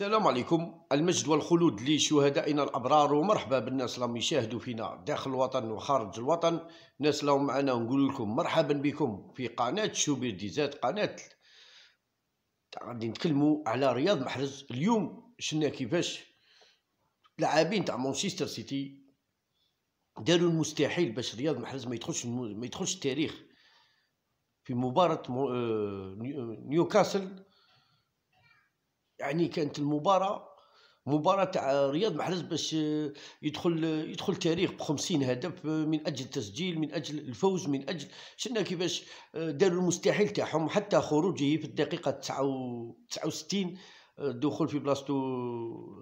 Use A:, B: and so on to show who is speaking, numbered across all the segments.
A: السلام عليكم المجد والخلود لشهدائنا الابرار ومرحبا بالناس اللي يشاهدوا فينا داخل الوطن وخارج الوطن ناس اللي معنا نقول لكم مرحبا بكم في قناه شوبير ديزات قناه غادي نتكلموا على رياض محرز اليوم شنا كيفاش لاعبين تاع مانشستر سيتي داروا المستحيل باش رياض محرز ما يدخلش ما يدخلش التاريخ في مباراه آه، نيوكاسل يعني كانت المباراه مباراة تاع رياض محرز باش آه، يدخل آه، يدخل تاريخ ب 50 هدف آه، من اجل التسجيل من اجل الفوز من اجل شفنا كيفاش داروا المستحيل تاعهم حتى خروجه في الدقيقة 69 الدخول في بلاصتو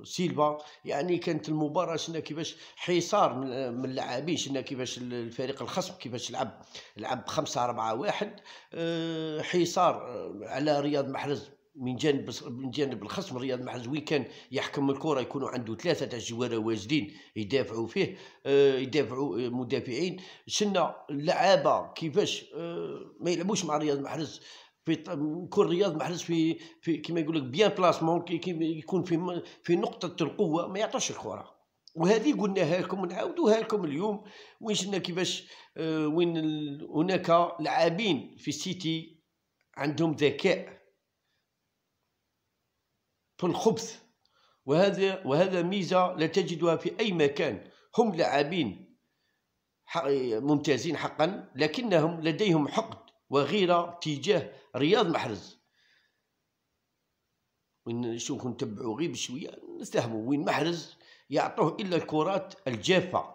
A: سيلفا يعني كانت المباراه شفنا كيفاش حصار من اللاعبين شفنا كيفاش الفريق الخصم كيفاش لعب لعب 5 4 1 حصار على رياض محرز من جانب من جانب الخصم رياض وين كان يحكم الكره يكونوا عنده ثلاثه تاع واجدين يدافعوا فيه آه، يدافعوا آه، مدافعين شنا اللعابه كيفاش آه، ما يلعبوش مع رياض محرز في يكون رياض محرز في, في كما يقول لك بيان بلاسمون يكون في في نقطه القوه ما يعطوش الكره وهذه قلناها لكم ونعاودوها لكم اليوم وين شنا كيفاش وين هناك لاعبين في السيتي عندهم ذكاء في الخبث وهذا وهذا ميزه لا تجدها في اي مكان هم لاعبين ممتازين حقا لكنهم لديهم حقد وغيره تجاه رياض محرز ونشوف نتبعوا غير بشويه نفهموا وين محرز يعطوه الا الكرات الجافه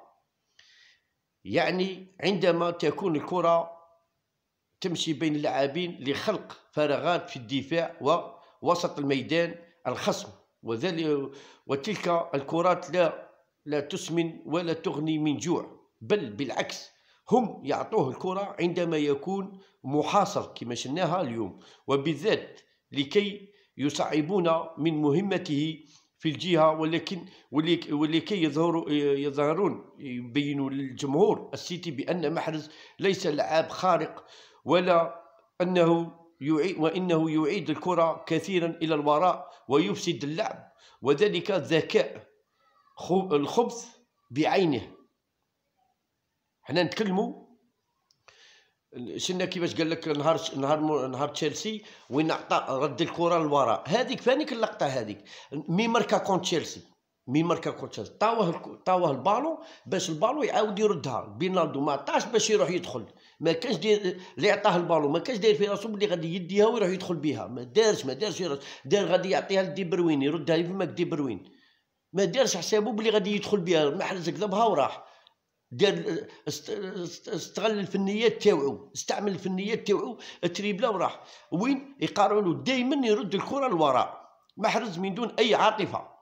A: يعني عندما تكون الكره تمشي بين اللاعبين لخلق فراغات في الدفاع ووسط الميدان الخصم وذلك وتلك الكرات لا لا تسمن ولا تغني من جوع بل بالعكس هم يعطوه الكرة عندما يكون محاصر كما شناها اليوم وبالذات لكي يصعبون من مهمته في الجهة ولكن ولكي يظهروا يظهرون يبينوا للجمهور السيتي بأن محرز ليس لعاب خارق ولا أنه يعيد وإنه يعيد الكرة كثيرا إلى الوراء ويفسد اللعب وذلك ذكاء الخبث بعينه حنا نتكلموا شنا كيفاش قال لك نهار نهار نهار تشيلسي وين عطى رد الكره للوراء هذيك فانيك اللقطه هذيك مي ماركا كون تشيلسي مين ماركا كورتيز طاوه طاوه البالو باش البالو يعاود يردها بينالدو ما عطاش باش يروح يدخل ما كانش دير اللي عطاه البالو ما كانش داير في راسو بلي غادي يديها ويروح يدخل بها ما دارش ما دارش دار غادي يعطيها لدي بروين يردها يفمك دي بروين ما دارش حسابو بلي غادي يدخل بها محرز كذبها وراح دار استغل الفنيات تاوعو استعمل الفنيات تاوعو تريبلا وراح وين يقارعوا له دائما يرد الكره لوراء محرز من دون اي عاطفه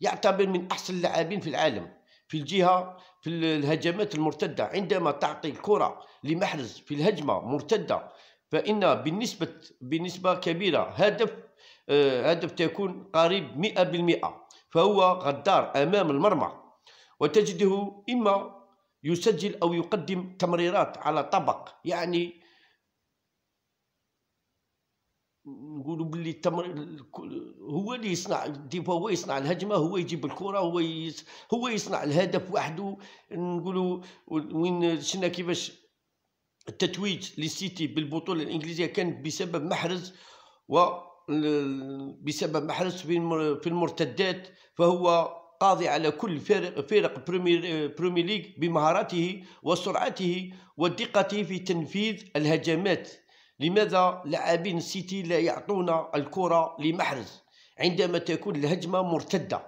A: يعتبر من أحسن اللاعبين في العالم في الجهة في الهجمات المرتدة عندما تعطي الكرة لمحرز في الهجمة مرتدة فإن بالنسبة بنسبة كبيرة هدف آه، هدف تكون قريب 100% فهو غدار أمام المرمى وتجده إما يسجل أو يقدم تمريرات على طبق يعني نقولوا باللي التمر هو اللي يصنع ديبا هو يصنع الهجمه هو يجيب الكره هو يس هو يصنع الهدف وحده نقولوا وين شنا كيفاش التتويج للسيتي بالبطوله الانجليزيه كان بسبب محرز و بسبب محرز في المرتدات فهو قاضي على كل فرق فرق بريمير ليج بمهاراته وسرعته ودقته في تنفيذ الهجمات لماذا لاعبين السيتي لا يعطون الكرة لمحرز عندما تكون الهجمة مرتدة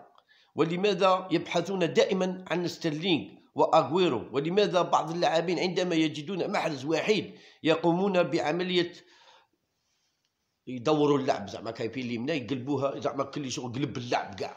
A: ولماذا يبحثون دائما عن ستيرلينغ واغويرو ولماذا بعض اللاعبين عندما يجدون محرز وحيد يقومون بعمليه يدوروا اللعب زعما في اليمنى يقلبوها زعما كل شغل قلب اللعب كاع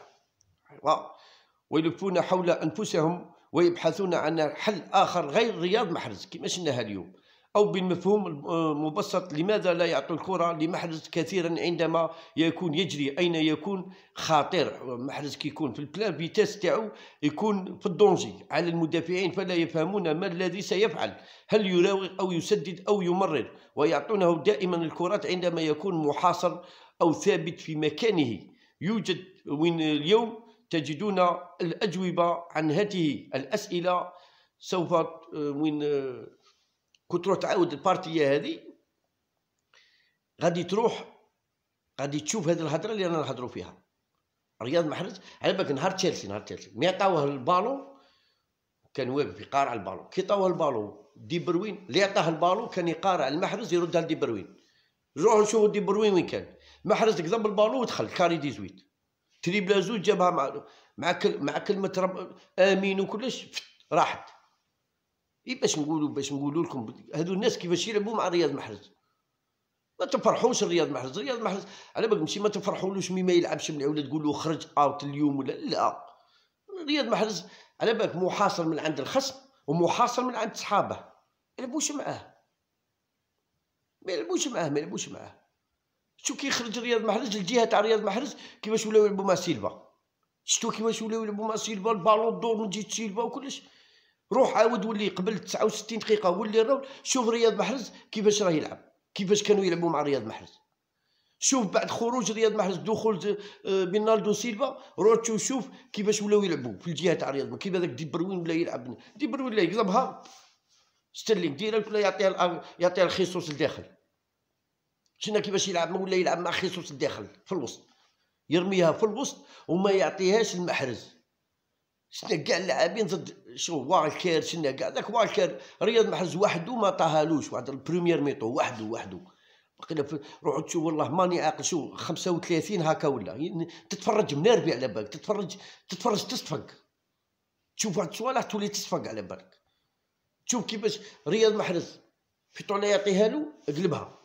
A: ويلفون حول انفسهم ويبحثون عن حل اخر غير رياض محرز كما شفنا اليوم أو بالمفهوم آه، المبسط لماذا لا يعطي الكرة لمحرز كثيرا عندما يكون يجري أين يكون خاطر محرز كيكون في البلان فيتاس تاعو يكون في الدونجي على المدافعين فلا يفهمون ما الذي سيفعل هل يراوغ أو يسدد أو يمرر ويعطونه دائما الكرات عندما يكون محاصر أو ثابت في مكانه يوجد وين اليوم تجدون الأجوبة عن هذه الأسئلة سوف آه، من آه، كنت تروح تعاود البارتيه هذه غادي تروح غادي تشوف هذه الهضره اللي انا نهضروا فيها رياض محرز على بالك نهار تشيلسي نهار تشيلسي مي عطاوه البالو كان واقف يقارع البالو كي عطاوه البالو دي بروين اللي عطاه البالو كان يقارع المحرز يردها لدي بروين نروحوا نشوفوا دي بروين وين كان محرز قضب البالو ودخل كاري زويت تريبلا زوج جابها مع مع, كل... مع كلمه رب... امين وكلش راحت اي باش نقولوا باش نقولوا لكم هذو الناس كيفاش يلعبوا مع رياض محرز ما تفرحوش رياض محرز رياض محرز على بالك ماشي ما تفرحولوش مي ما يلعبش مليح ولا تقول له خرج اوت اليوم ولا لا رياض محرز على بالك محاصر من عند الخصم ومحاصر من عند صحابه ما يلعبوش معاه ما يلعبوش معاه ما يلعبوش معاه شو كي يخرج رياض محرز الجهه تاع رياض محرز كيفاش ولاو يلعبوا مع سيلفا شتو كيفاش ولاو يلعبوا مع سيلفا البالون دور من جهه سيلفا وكلش روح عاود ولي قبل 69 دقيقه ولي الراول شوف رياض محرز كيفاش راه يلعب كيفاش كانوا يلعبوا مع رياض محرز شوف بعد خروج رياض محرز دخول آه، بينالدو سيلفا روتشو شوف كيفاش ولاو يلعبوا في الجهه تاع رياض كيف هذاك دي بروين ولا يلعب دي بروين لا يقلبها ستيرلينغ ديريكت ولا يعطيها آه، يعطيها لخيسوس الداخل شنو كيفاش يلعب ولا يلعب مع خيسوس الداخل في الوسط يرميها في الوسط وما يعطيهاش المحرز شنا كاع اللاعبين ضد شو والكير شنا كاع ذاك والكير رياض محرز وحده ما طاهالوش واحد البريمير ميطو وحده وحده بقينا روحوا تشوف والله ماني عاقل شو 35 هكا ولا يعني تتفرج من ربي على بالك تتفرج تتفرج تصفق تشوف واحد الصوالح تولي تصفق على بالك تشوف كيفاش رياض محرز في طوله يعطيها له قلبها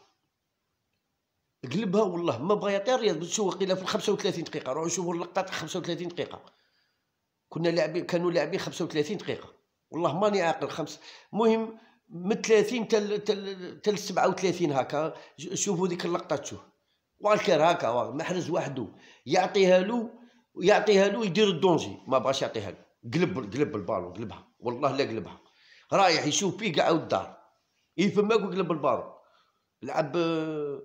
A: قلبها والله ما بغى يعطيها رياض شو قيل في 35 دقيقه روحوا شوفوا اللقطات 35 دقيقه كنا لاعبين كانوا لاعبين 35 دقيقه والله ماني عاقل خمس المهم من 30 تل تل تل 37 هكا شوفوا ديك اللقطه تشوف والكير هكا محرز وحده يعطيها له يعطيها له يدير الدونجي ما بغاش يعطيها له قلب قلب البالون قلبها والله لا قلبها رايح يشوف فيه كاع الدار ما قلب البالون لعب آه،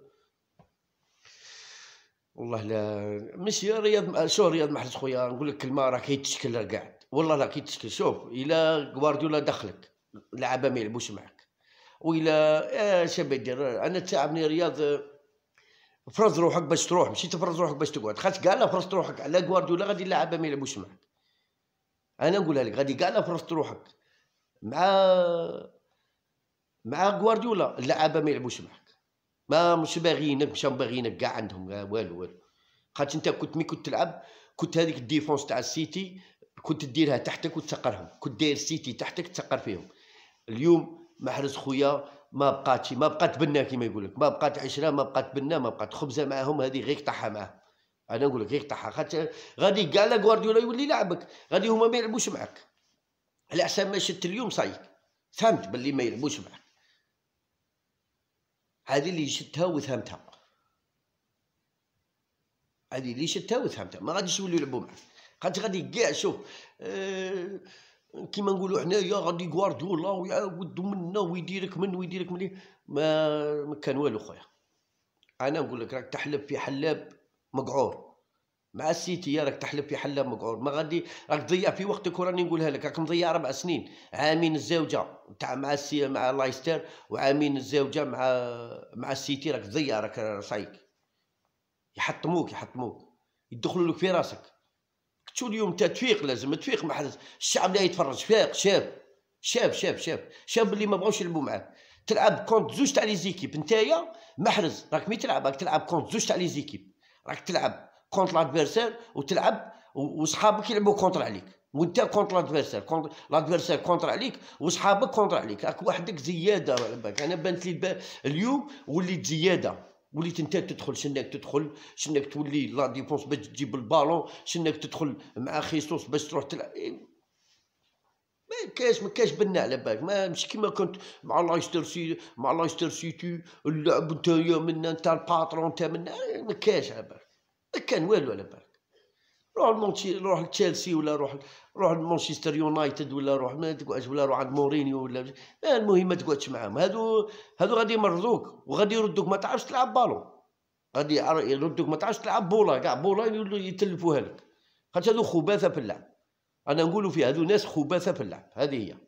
A: والله لا ماشي رياض شو رياض محرز خويا نقول لك كلمه راه كيتشكل راه والله راه كيتشكل شوف الا غوارديولا دخلك اللعابه ما يلعبوش معك والا آه شابه دير انا تعبني رياض فرض روحك باش تروح ماشي تفرز روحك باش تقعد خاطر كاع لا فرزت روحك على غوارديولا غادي اللعابه ما يلعبوش معك انا نقولها لك غادي كاع لا فرزت روحك مع مع غوارديولا اللعابه ما يلعبوش معك ما مش باغيينك مشاو باغيينك كاع عندهم والو والو خاطش انت كنت مي كنت تلعب كنت هذيك الديفونس تاع السيتي كنت ديرها تحتك وتسقرهم كنت داير السيتي تحتك تسقر فيهم اليوم محرز خويا ما بقاتش ما بقات بنا كيما يقول لك ما بقات عشره ما بقات بنا ما بقات خبزه معاهم هذه غير قطعها معاهم انا نقول لك غير قطعها خاطش غادي كاع لا غوارديولا يولي يلعبك غادي هما ما يلعبوش معاك على حساب ما شت اليوم صايك فهمت باللي ما يلعبوش معاك هذه اللي شتها وثامتها هذه اللي شتها وثامتها ما غاديش يوليو يلعبوا معاه خاطر غادي كاع شوف أه كيما نقولوا حنايا غادي غوارديولا ويعاود منا ويديرك من ويديرك من ما ما كان والو خويا انا نقول لك راك تحلب في حلاب مقعور مع السيتي راك تحلب في حله مقعور ما غادي راك تضيع في وقتك وراني نقولها لك راك مضيع اربع سنين عامين الزوجه تاع مع السي مع لايستر وعامين الزوجه مع مع السيتي راك تضيع راك صايك يحطموك يحطموك يدخلوا لك في راسك كتشو اليوم انت تفيق لازم تفيق مع الشعب لا يتفرج فاق شاب شاب شاب شاب شاب اللي ما بغاوش يلعبوا معاك تلعب كونت زوج تاع لي زيكيب نتايا محرز راك مي تلعب راك تلعب كونت زوج تاع لي زيكيب راك تلعب كونتر لادفيرسير وتلعب وصحابك يلعبوا كونتر عليك وانت كونتر لادفيرسير كونتر لادفيرسير كونتر عليك وصحابك كونتر عليك راك وحدك زياده على بالك انا بانت لي اليوم وليت زياده وليت انت تدخل شنك تدخل شنك تولي لا ديفونس باش تجيب البالون شنك تدخل مع خيسوس باش تروح تلعب ما كاش ما كاش بنا على بالك ما مش كيما كنت مع لايستر سي مع لايستر سيتي اللعب نتايا منا نتا الباترون نتا منا ما كاش على بالك ما كان والو على بالك روح المونتي روح لتشيلسي ولا روح روح لمانشستر يونايتد ولا روح ما تقعدش ولا روح عند مورينيو ولا المهم ما تقعدش معاهم هادو هادو غادي يمرضوك وغادي يردوك ما تعرفش تلعب بالون غادي يردوك ما تعرفش تلعب بولا كاع بولا يتلفوها لك خاطر هادو خباثه في اللعب انا نقولوا فيه هادو ناس خباثه في اللعب هذه هي